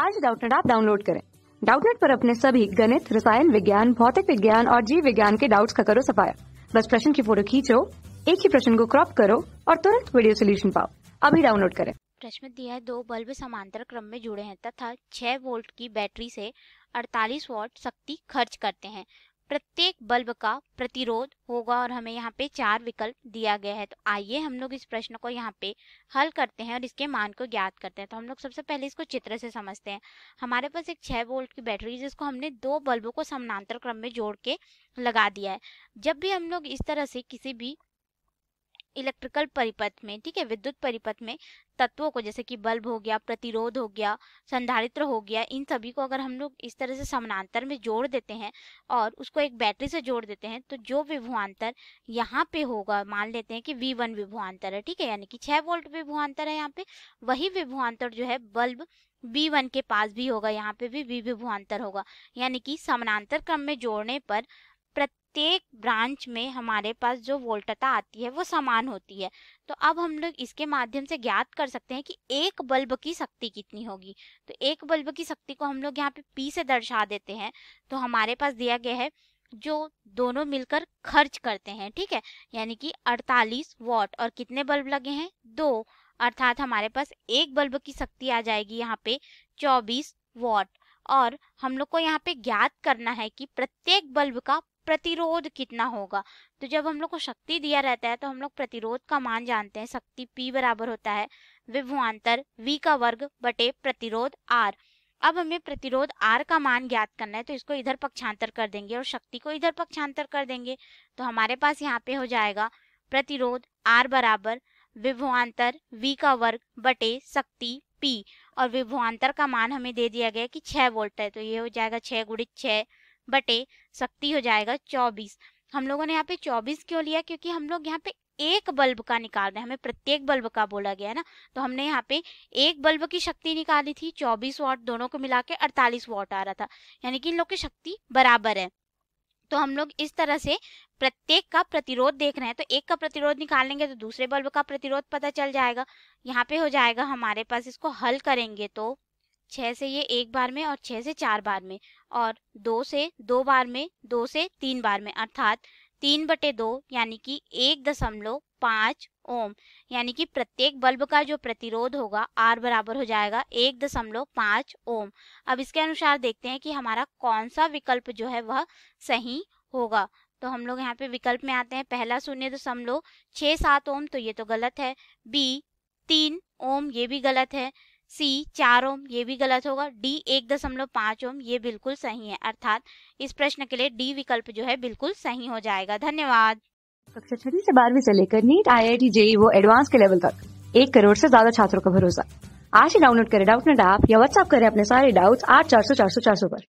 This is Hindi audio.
आज डाउटनेट आप डाउनलोड करें डाउटनेट पर अपने सभी गणित रसायन विज्ञान भौतिक विज्ञान और जीव विज्ञान के डाउट्स का करो सफाया बस प्रश्न की फोटो खींचो एक ही प्रश्न को क्रॉप करो और तुरंत वीडियो सोल्यूशन पाओ अभी डाउनलोड करें प्रश्न दिया है दो बल्ब समांतर क्रम में जुड़े हैं तथा 6 वोल्ट की बैटरी से 48 वोल्ट शक्ति खर्च करते हैं प्रत्येक बल्ब का प्रतिरोध होगा और हमें यहाँ पे चार विकल्प दिया गया है तो आइए हम लोग इस प्रश्न को यहाँ पे हल करते हैं और इसके मान को ज्ञात करते हैं तो हम लोग सबसे पहले इसको चित्र से समझते हैं हमारे पास एक छः वोल्ट की बैटरी जिसको हमने दो बल्बों को समानांतर क्रम में जोड़ के लगा दिया है जब भी हम लोग इस तरह से किसी भी इलेक्ट्रिकल परिपथ में ठीक है विद्युत परिपथ में तत्वों को जैसे कि बल्ब हो गया प्रतिरोध हो गया संधारित्र हो गया इन सभी को अगर हम लोग इस तरह से समानांतर में जोड़ देते हैं और उसको एक बैटरी से जोड़ देते हैं तो जो विभुआंतर यहाँ पे होगा मान लेते हैं कि वी वन विभुआंतर है ठीक है यानी कि छः वोल्ट विभुआंतर है यहाँ पे वही विभुआंतर जो है बल्ब बी वन के पास भी होगा यहाँ पे भी वी विभुआंतर होगा यानी कि समानांतर क्रम में जोड़ने पर प्रत्येक ब्रांच में हमारे पास जो वोल्टता आती है वो समान होती है तो अब हम लोग इसके माध्यम से ज्ञात कर सकते हैं कि एक बल्ब की शक्ति कितनी होगी तो एक बल्ब की शक्ति को हम लोग यहाँ पे पी से दर्शा देते हैं तो हमारे पास दिया गया है जो दोनों मिलकर खर्च करते हैं ठीक है यानी कि 48 वॉट और कितने बल्ब लगे हैं दो अर्थात हमारे पास एक बल्ब की शक्ति आ जाएगी यहाँ पे 24 वॉट और हम लोग को यहाँ पे ज्ञात करना है कि प्रत्येक बल्ब का प्रतिरोध कितना होगा तो जब हम लोग को शक्ति दिया रहता है तो हम लोग प्रतिरोध का मान जानते हैं शक्ति P बराबर होता है विभुआंतर V का वर्ग बटे प्रतिरोध R अब हमें प्रतिरोध R का मान ज्ञात करना है तो इसको इधर पक्षांतर कर देंगे और शक्ति को इधर पक्षांतर कर देंगे तो हमारे पास यहाँ पे हो जाएगा प्रतिरोध R बराबर विभवांतर V का वर्ग बटे शक्ति P और विभवांतर का मान हमें दे दिया गया कि छह वोल्ट है तो ये हो जाएगा 6 गुणित 6 बटे शक्ति हो जाएगा चौबीस हम लोगों ने यहाँ पे चौबीस क्यों लिया क्योंकि हम लोग यहाँ पे एक बल्ब का निकाल रहे हैं हमें प्रत्येक बल्ब का बोला गया है ना तो हमने यहाँ पे एक बल्ब की शक्ति निकाली थी चौबीस वाट दोनों को मिला के अड़तालीस वाट आ रहा था यानी कि इन लोग की शक्ति बराबर है तो हम लोग इस तरह से प्रत्येक का प्रतिरोध देख रहे हैं तो एक का प्रतिरोध निकाल लेंगे तो दूसरे बल्ब का प्रतिरोध पता चल जाएगा यहाँ पे हो जाएगा हमारे पास इसको हल करेंगे तो छः से ये एक बार में और छः से चार बार में और दो से दो बार में दो से तीन बार में अर्थात तीन बटे दो यानी कि एक दशमलव पाँच ओम यानी कि प्रत्येक बल्ब का जो प्रतिरोध होगा आर बराबर हो जाएगा एक दशमलव पाँच ओम अब इसके अनुसार देखते हैं कि हमारा कौन सा विकल्प जो है वह सही होगा तो हम लोग यहाँ पे विकल्प में आते हैं पहला शून्य दशमलव छः सात ओम तो ये तो गलत है बी तीन ओम ये भी गलत है सी चार ओम ये भी गलत होगा डी एक दशमलव पाँच ओम ये बिल्कुल सही है अर्थात इस प्रश्न के लिए डी विकल्प जो है बिल्कुल सही हो जाएगा धन्यवाद कक्षा छठी से बारहवीं से लेकर NEET I I T JEE वो एडवांस के लेवल तक एक करोड़ से ज्यादा छात्रों का भरोसा आज ही डाउनलोड करें डाउट नेट ऐप या व्हाट्सअप करें अपने सारे डाउट्स आठ चार सौ चार सौ चार सौ पर